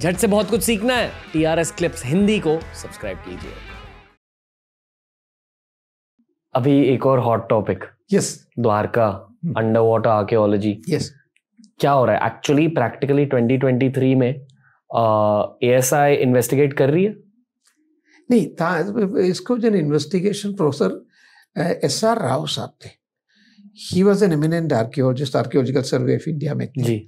झट से बहुत कुछ सीखना है T R S clips Hindi को सब्सक्राइब कीजिए अभी एक और hot topic yes Dwarka under water archaeology yes क्या हो रहा है एक्चुअली प्रैक्टिकली 2023 में ए एस आई इन्वेस्टिगेट कर रही है नहीं था इसको जो investigation professor S R Rao साहब थे he was an eminent archaeologist archaeological survey of India में जी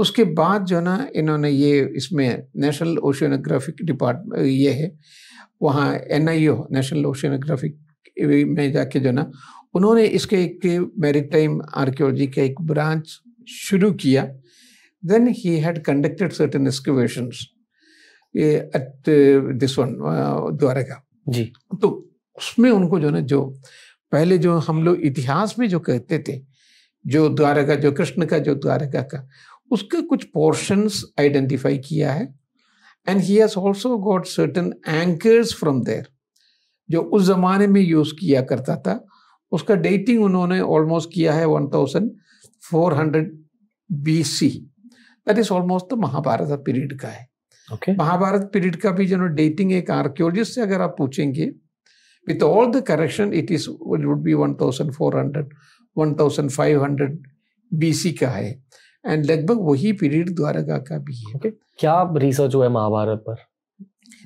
उसके बाद जो ना इन्होंने ये इसमें नेशनल ओशनोग्राफिक डिपार्टमेंट ये है वहाँ एन नेशनल ओशनोग्राफिक में जाके जो ना उन्होंने इसके एक टाइम आर्कियोलॉजी का एक ब्रांच शुरू किया then he had conducted certain excavations at this one Dwarka ji तो उसमें उनको जो ना जो पहले जो हम लोग इतिहास में जो कहते थे जो द्वारका जो कृष्ण का जो द्वारका का उसके कुछ पोर्शंस आइडेंटिफाई किया है and he has also got certain anchors from there जो उस ज़माने में यूज़ किया करता था उसका डेटिंग उन्होंने ऑलमोस्ट किया है 1400 BC that is almost the Mahabharata period का है okay. महाभारत पीरियड का भी जो डेटिंग एक आर्क्योलॉजिस्ट से अगर आप पूछेंगे with all the correction it is would be 1400 1500 BC का है एंड लगभग वही पीरियड द्वारका का भी है okay. क्या रिसर्च हुआ है महाभारत पर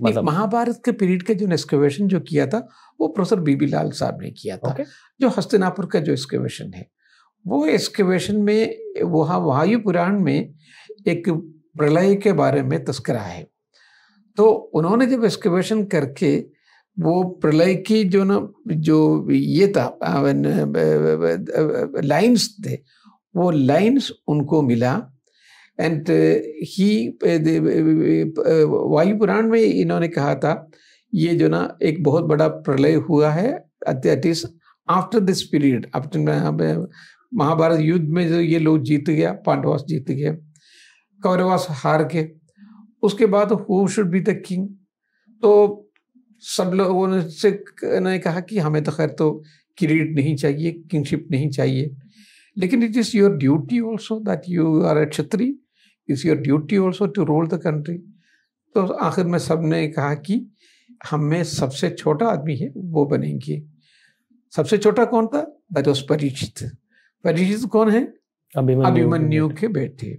मतलब महाभारत के पीरियड का जो एक्सकोवेशन जो किया था वो प्रोफेसर बीबी लाल साहब ने किया था okay. जो हस्तिनापुर का जो एक्सकोवेशन है वो एक्सकोवेशन में वहाँ वायु पुराण में एक प्रलय के बारे में तस्करा है तो उन्होंने जब एक्सकोवेशन करके वो प्रलय की जो ना जो ये था लाइंस थे वो लाइन्स उनको मिला and he uh, uh, uh, वायु पुराण में इन्होंने कहा था ये जो ना एक बहुत बड़ा प्रलय हुआ है after this period after Mahabharata युद्ध में जो ये लोग जीत गया पांडवास जीत गया कौरवास हार के उसके बाद who should be the king तो सब लोगों से ने कहा कि हमें तो खैर तो किरीट नहीं चाहिए किंगशिप नहीं चाहिए लेकिन it is your duty also that you are a kshatriya is your duty also to rule the country तो आखिर में सब ने कहा कि हमें सबसे छोटा आदमी है वो बनेंगे सबसे छोटा कौन था दैट वॉज परिचित परिचित कौन है अभिमन्यु के बेटे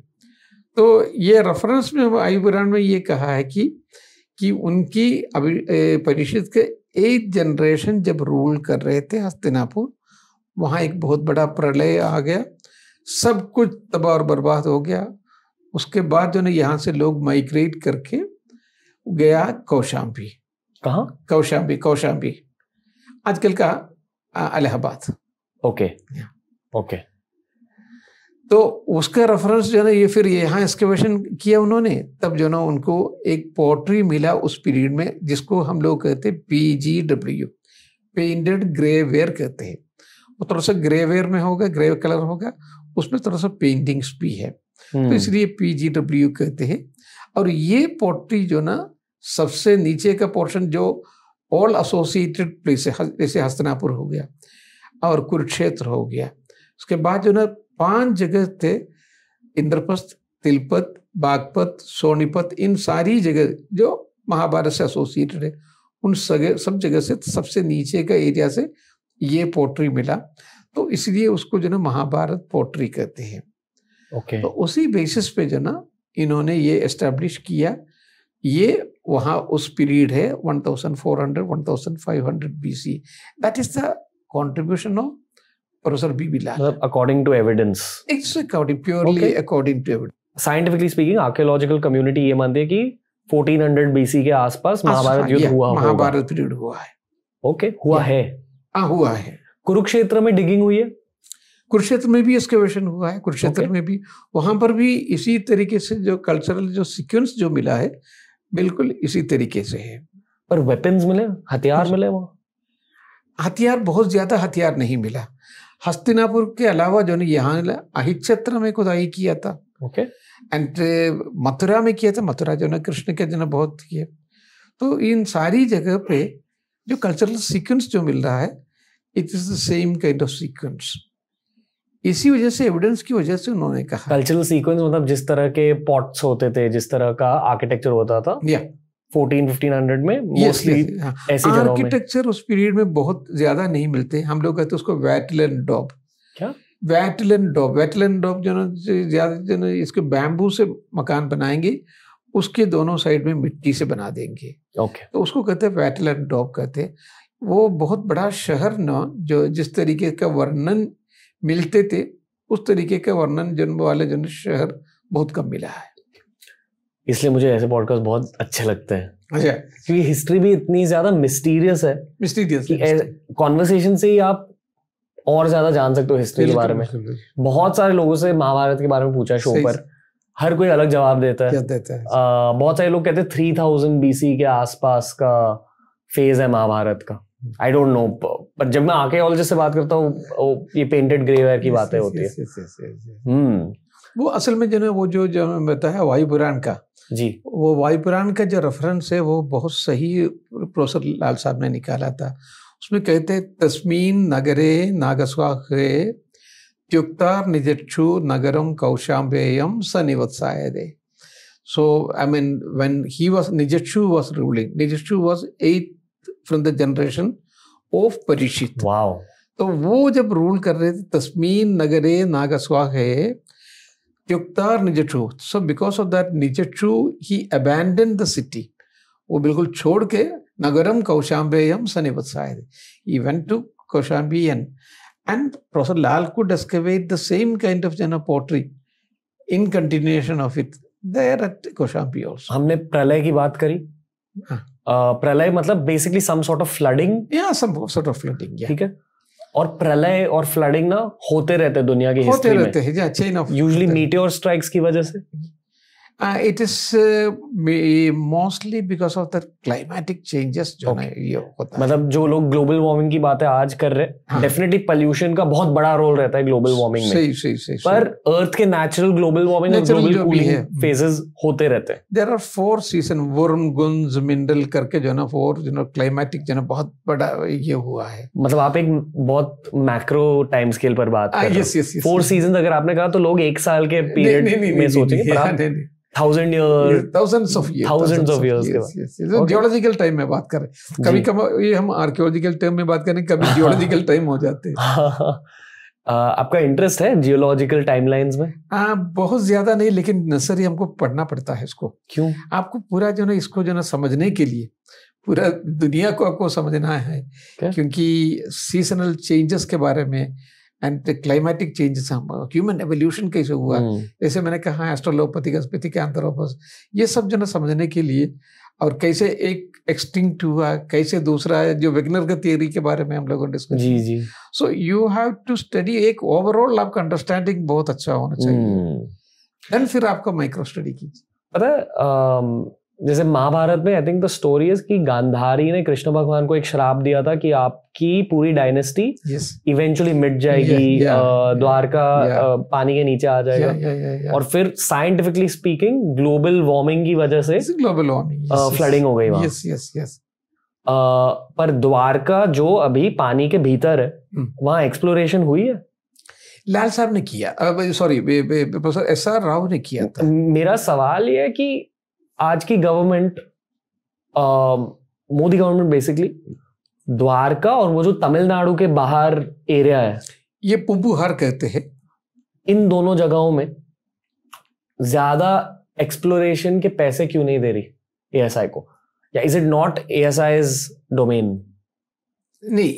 तो ये रेफरेंस में आयु पुराण में ये कहा है कि कि उनकी अभि परिषद के एक जनरेशन जब रूल कर रहे थे हस्तिनापुर वहाँ एक बहुत बड़ा प्रलय आ गया सब कुछ तबाह और बर्बाद हो गया उसके बाद जो ना यहाँ से लोग माइग्रेट करके गया कौशाम्बी कहाँ कौशाम्बी कौशाम्बी आजकल का अलाहाबाद ओके ओके तो उसका रेफरेंस जो है ना ये फिर यहाँ एक्सकेवेशन किया उन्होंने तब जो ना उनको एक पोट्री मिला उस पीरियड में जिसको हम लोग कहते हैं P G W painted grey ware कहते हैं वो थोड़ा सा ग्रे वेयर में होगा ग्रे कलर होगा उसमें थोड़ा सा पेंटिंग्स भी है तो हम्म। इसलिए पी जी डब्ल्यू कहते हैं और ये पोट्री जो ना सबसे नीचे का पोर्शन जो ऑल एसोसिएटेड प्लेस जैसे हस्तनापुर हो गया और कुरुक्षेत्र हो गया उसके बाद जो ना पांच जगह थे इंद्रप्रस्थ तिलपत बागपत सोनीपत इन सारी जगह जो महाभारत से एसोसिएटेड है उन सगे सब जगह से सबसे नीचे का एरिया से ये पोट्री मिला तो इसलिए उसको जो ना महाभारत पोट्री कहते हैं ओके okay. तो उसी बेसिस पे जो ना इन्होंने ये एस्टेब्लिश किया ये वहाँ उस पीरियड है 1400 1500 BC that is the contribution of professor B Lal according to evidence it's according purely according to evidence scientifically speaking archaeological community ये मानती है कि 1400 बीसी के आसपास महाभारत युद्ध हुआ महाभारत पीरियड हुआ है ओके okay, हुआ yeah. है हाँ हुआ है कुरुक्षेत्र में डिगिंग हुई है कुरुक्षेत्र में भी एक्सकेवेशन हुआ है कुरुक्षेत्र okay. में भी वहां पर भी इसी तरीके से जो कल्चरल जो सिक्वेंस जो मिला है बिल्कुल इसी तरीके से है पर वेपन्स मिले हथियार मिले वहाँ हथियार बहुत ज़्यादा हथियार नहीं मिला हस्तिनापुर के अलावा जो ने यहाँ अहित क्षेत्र में खुदाई किया था okay okay. And uh, Mathura में किया था मथुरा जो ना कृष्ण के जन बहुत किए तो इन सारी जगह पे जो कल्चरल सीक्वेंस जो मिल रहा है it is the same kind of sequence इसी वजह से एविडेंस की वजह से उन्होंने कहा कल्चरल सीक्वेंस मतलब जिस तरह के पॉट्स होते थे जिस तरह का आर्किटेक्चर होता था या yeah. 14 1500 में मोस्टली yes, yes, हाँ। ऐसी आर्किटेक्चर उस पीरियड में बहुत ज्यादा नहीं मिलते हम लोग कहते उसको वैटल डॉब क्या वैटल डॉब वैटल डॉब जो ज्यादा जो इसके बैम्बू से मकान बनाएंगे उसके दोनों साइड में मिट्टी से बना देंगे ओके okay. तो उसको कहते हैं वैटल डॉब कहते हैं वो बहुत बड़ा शहर न जो जिस तरीके का वर्णन मिलते थे उस तरीके का वर्णन जन्म वाले जन शहर बहुत कम मिला है इसलिए मुझे ऐसे पॉडकास्ट बहुत अच्छे लगते हैं अच्छा क्योंकि हिस्ट्री भी इतनी ज्यादा मिस्टीरियस है मिस्टीरियस कॉन्वर्सेशन से ही आप और ज्यादा जान सकते हो हिस्ट्री के बारे में बहुत सारे लोगों से महाभारत के बारे में पूछा शो पर हर कोई अलग जवाब देता है देता है आ, बहुत सारे लोग कहते हैं थ्री थाउजेंड बीसी के आसपास का फेज है महाभारत का आई डोंट नो पर जब मैं आर्कियोलॉजिस्ट से बात करता हूँ ये पेंटेड ग्रेवेयर की बातें होती है हम्म वो असल में जो वो जो जो बताया वायु पुराण का जी वो वायु पुराण का जो रेफरेंस है वो बहुत सही प्रोफेसर लाल साहब ने निकाला था उसमें कहते हैं तस्मीन नगरे नागस्वाहे त्युक्तार निजक्षु नगरम कौशाम्बेयम स दे so I mean when he was Nichakshu was ruling Nichakshu was at from the generation of Parikshit wow तो वो जब रूल कर रहे थे तस्मीन नगरे नागस्वाह है त्युक्तार Nichakshu so because of that Nichakshu he abandon the city वो बिल्कुल छोड़ के नगरम कौशाम्बेयम सनिवत्साय ही वेंट टू कौशाम्बियन एंड प्रोफेसर लाल को excavate the same kind of जन pottery in continuation of it there at Kaushambi also हमने प्रलय की बात करी हाँ. प्रलय मतलब basically some sort of flooding या सम सॉर्ट ऑफ फ्लडिंग ठीक है और प्रलय और फ्लडिंग ना होते रहते दुनिया की होते रहते हैं chain of usually meteor strikes की वजह से Uh, it is uh, mostly because of the climatic changes जो okay. ये होता मतलब जो लोग ग्लोबल वार्मिंग की बातें आज कर रहे हैं डेफिनेटली हाँ। पोल्यूशन का बहुत बड़ा रोल रहता है ग्लोबल वार्मिंग में सही सही सही पर अर्थ के नेचुरल ग्लोबल वार्मिंग और ग्लोबल कूलिंग फेजेस होते रहते हैं there are four season Wurm Gunz Mindel करके जो ना फोर जो ना क्लाइमेटिक जो ना बहुत बड़ा ये हुआ है मतलब आप एक बहुत मैक्रो टाइम स्केल पर बात ah, कर रहे हैं फोर सीजन अगर आपने कहा तो लोग एक साल के पीरियड में सोचेंगे thousand year thousands of year thousands of year geological time में बात करें कभी कभी ये हम आर्कियोलॉजिकल टर्म में बात करें कभी जियोलॉजिकल टाइम हो जाते हैं Uh, आपका इंटरेस्ट है जियोलॉजिकल टाइमलाइंस में आ, बहुत ज्यादा नहीं लेकिन नर्सरी हमको पढ़ना पड़ता है इसको क्यों आपको पूरा जो ना इसको जो ना समझने के लिए पूरा दुनिया को आपको समझना है क्या? क्योंकि सीजनल चेंजेस के बारे में एंड द क्लाइमेटिक चेंजेस हम ह्यूमन एवोल्यूशन कैसे हुआ hmm. जैसे मैंने कहा एस्ट्रोलोपैथिक के एंथ्रोपोस ये सब जो ना समझने के लिए और कैसे एक एक्सटिंक्ट हुआ कैसे दूसरा है जो वेगनर का थियरी के बारे में हम लोगों ने डिस्कस जी जी so you have to study एक ओवरऑल आपका अंडरस्टैंडिंग बहुत अच्छा होना चाहिए देन hmm. फिर आपका माइक्रो स्टडी कीजिए अरे जैसे महाभारत में I think the story is कि गांधारी ने कृष्ण भगवान को एक श्राप दिया था कि आपकी पूरी डायनेस्टी इवेंचुअली yes. मिट जाएगी yeah, yeah, द्वारका yeah. पानी के नीचे आ जाएगा और फिर साइंटिफिकली स्पीकिंग ग्लोबल वार्मिंग की वजह से ग्लोबल वार्मिंग फ्लडिंग हो गई यस यस यस पर द्वारका जो अभी पानी के भीतर है वहां एक्सप्लोरेशन हुई है लाल साहब ने किया sorry professor S R Rao ने किया था मेरा सवाल यह है कि आज की government um, Modi government basically Dwarka और वो जो तमिलनाडु के बाहर एरिया है ये पुपुहार कहते हैं इन दोनों जगहों में ज्यादा एक्सप्लोरेशन के पैसे क्यों नहीं दे रही ए एस आई को या is it not A S I is domain नहीं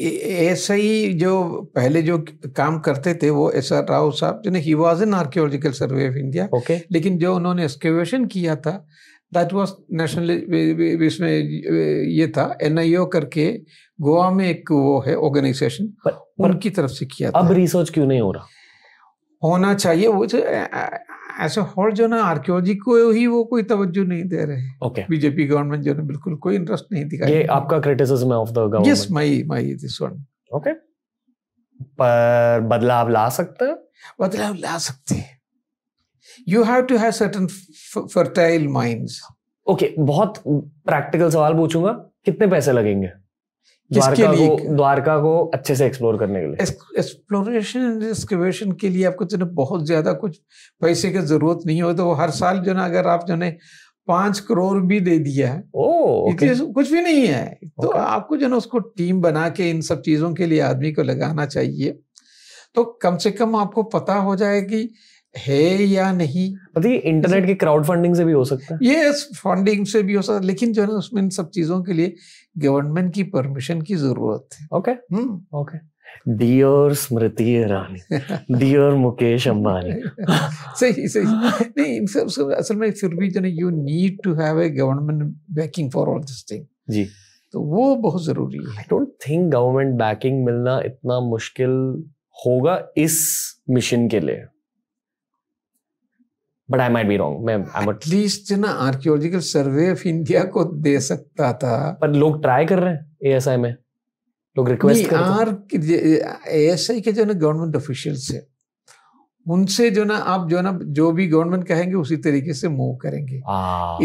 एस आई जो पहले जो काम करते थे वो एस आर राव साहब जिन्हें he was an archaeological survey of India okay लेकिन जो उन्होंने एक्सकेवेशन किया था दैट वॉज नेशनल इसमें ये था ओ करके गोवा में एक वो है ऑर्गेनाइजेशन उनकी तरफ से किया अब रिसर्च क्यों नहीं हो रहा होना चाहिए वो ऐसे और जो ना आर्कियोलॉजी को ही वो कोई तवज्जो नहीं दे रहे ओके okay. बीजेपी गवर्नमेंट जो ना बिल्कुल कोई इंटरेस्ट नहीं दिखाई ये आपका criticism of the government yes my my this one okay पर बदलाव ला सकते हैं बदलाव ला सकते हैं you have to have certain fertile mind okay बहुत प्रैक्टिकल सवाल पूछूंगा कितने पैसे लगेंगे किसके लिए द्वारका को अच्छे से एक्सप्लोर करने के लिए एक्सप्लोरेशन एंड एक्सकवेशन के लिए आपको जो बहुत ज़्यादा कुछ पैसे की ज़रूरत नहीं हो तो हर साल जो ना अगर आप जो ना पांच करोड़ भी दे दिया है ओ, okay. कुछ भी नहीं है तो okay. आपको जो ना उसको टीम बना के इन सब चीज़ों के लिए आदमी को लगाना चाहिए तो कम से कम आपको पता हो जाएगी है या नहीं मतलब ये इंटरनेट की क्राउड फंडिंग से भी हो सकता है ये फंडिंग से भी हो सकता है लेकिन जो है ना उसमें इन सब चीजों के लिए गवर्नमेंट की परमिशन की जरूरत है okay okay dear Smriti Irani dear Mukesh Ambani सही सही नहीं इन सब असल में फिर भी जो you need to have a government backing for all this thing जी तो वो बहुत जरूरी है I don't think government backing मिलना इतना मुश्किल होगा इस मिशन के लिए but I might be wrong मैं आई लीस्ट ना आर्कियोलॉजिकल सर्वे ऑफ इंडिया को दे सकता था पर लोग ट्राई कर रहे हैं एएसआई में लोग रिक्वेस्ट कर रहे आर एएसआई के जो ना गवर्नमेंट ऑफिशियल्स हैं उनसे जो ना आप जो ना जो भी गवर्नमेंट कहेंगे उसी तरीके से मूव करेंगे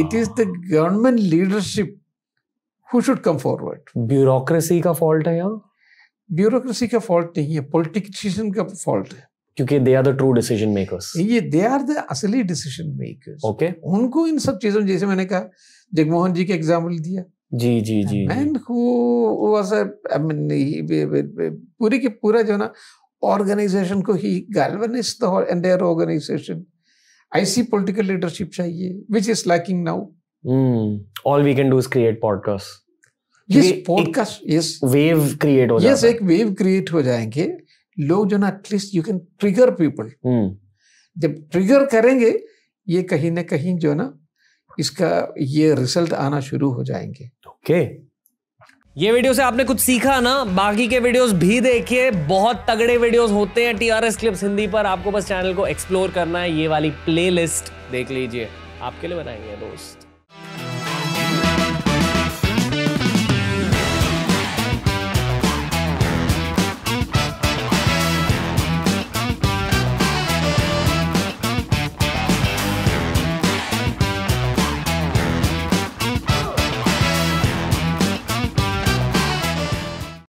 it is the government leadership who should come forward bureaucracy का फॉल्ट है यहाँ ब्यूरोक्रेसी का फॉल्ट नहीं है पॉलिटिशियन का फॉल्ट है क्योंकि they are the true decision makers ये दे आर द असली डिसीजन मेकर्स ओके उनको इन सब चीजों जैसे मैंने कहा जगमोहन जी का एग्जाम्पल दिया जी जी जी मैन पूरी के पूरा जो ना ऑर्गेनाइजेशन को ही galvanise the whole entire organisation I see political leadership चाहिए व्हिच इज लैकिंग नाउ हम all we can do is create podcast yes podcast yes wave create हो जाएगा यस एक वेव क्रिएट हो जाएंगे लोग जो ना at least you can trigger people जब ट्रिगर करेंगे ये कहीं ना कहीं जो ना इसका ये रिजल्ट आना शुरू हो जाएंगे ओके okay. ये वीडियो से आपने कुछ सीखा ना बाकी के वीडियोस भी देखिए बहुत तगड़े वीडियोस होते हैं टीआरएस क्लिप्स हिंदी पर आपको बस चैनल को एक्सप्लोर करना है ये वाली प्लेलिस्ट देख लीजिए आपके लिए बनाएंगे दोस्त